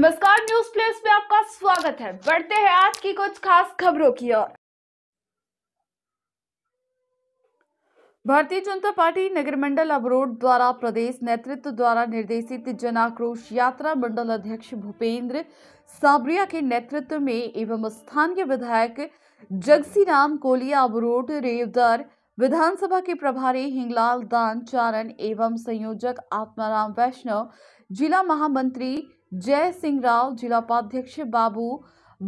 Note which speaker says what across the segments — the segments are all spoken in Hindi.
Speaker 1: नमस्कार न्यूज प्लेस में आपका स्वागत है बढ़ते हैं आज की कुछ खास खबरों की ओर भारतीय जनता पार्टी नगर मंडल अबरोड द्वारा प्रदेश नेतृत्व द्वारा निर्देशित जन आक्रोश यात्रा मंडल अध्यक्ष भूपेंद्र साबरिया के नेतृत्व में एवं स्थानीय विधायक जगसी राम कोलिया अबरोड रेवदार विधानसभा के प्रभारी हिंगलाल दान चारण एवं संयोजक आत्माराम वैष्णव जिला महामंत्री जय सिंह राव जिला उपाध्यक्ष बाबू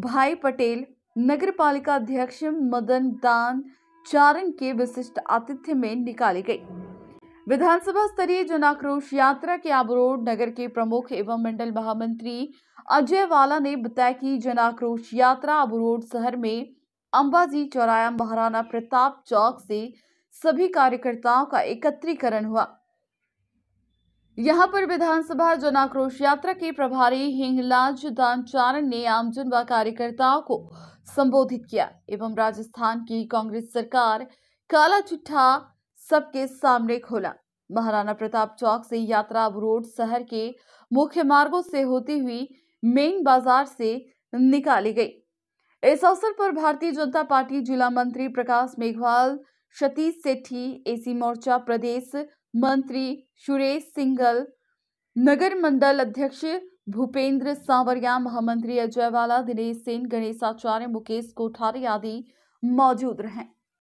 Speaker 1: भाई पटेल नगर पालिका अध्यक्ष मदन दान चारण के विशिष्ट आतिथ्य में निकाली गई विधानसभा स्तरीय जनाक्रोश यात्रा के आबरोड नगर के प्रमुख एवं मंडल महामंत्री अजय वाला ने बताया कि जनाक्रोश यात्रा आबरोड शहर में अंबाजी चौराया महाराणा प्रताप चौक से सभी कार्यकर्ताओं का एकत्रीकरण हुआ यहां पर विधानसभा जन आक्रोश यात्रा के प्रभारी हिंगलाज दानचारण ने आमजन व कार्यकर्ताओं को संबोधित किया एवं राजस्थान की कांग्रेस सरकार काला चिट्ठा सबके सामने खोला महाराणा प्रताप चौक से यात्रा रोड शहर के मुख्य मार्गों से होती हुई मेन बाजार से निकाली गई इस अवसर पर भारतीय जनता पार्टी जिला मंत्री प्रकाश मेघवाल सतीश सेठी एसी मोर्चा प्रदेश मंत्री सुरेश सिंगल नगर मंडल अध्यक्ष भूपेंद्र सांवरिया महामंत्री अजय वाला दिनेश सेन गणेशाचार्य मुकेश कोठारी आदि मौजूद रहे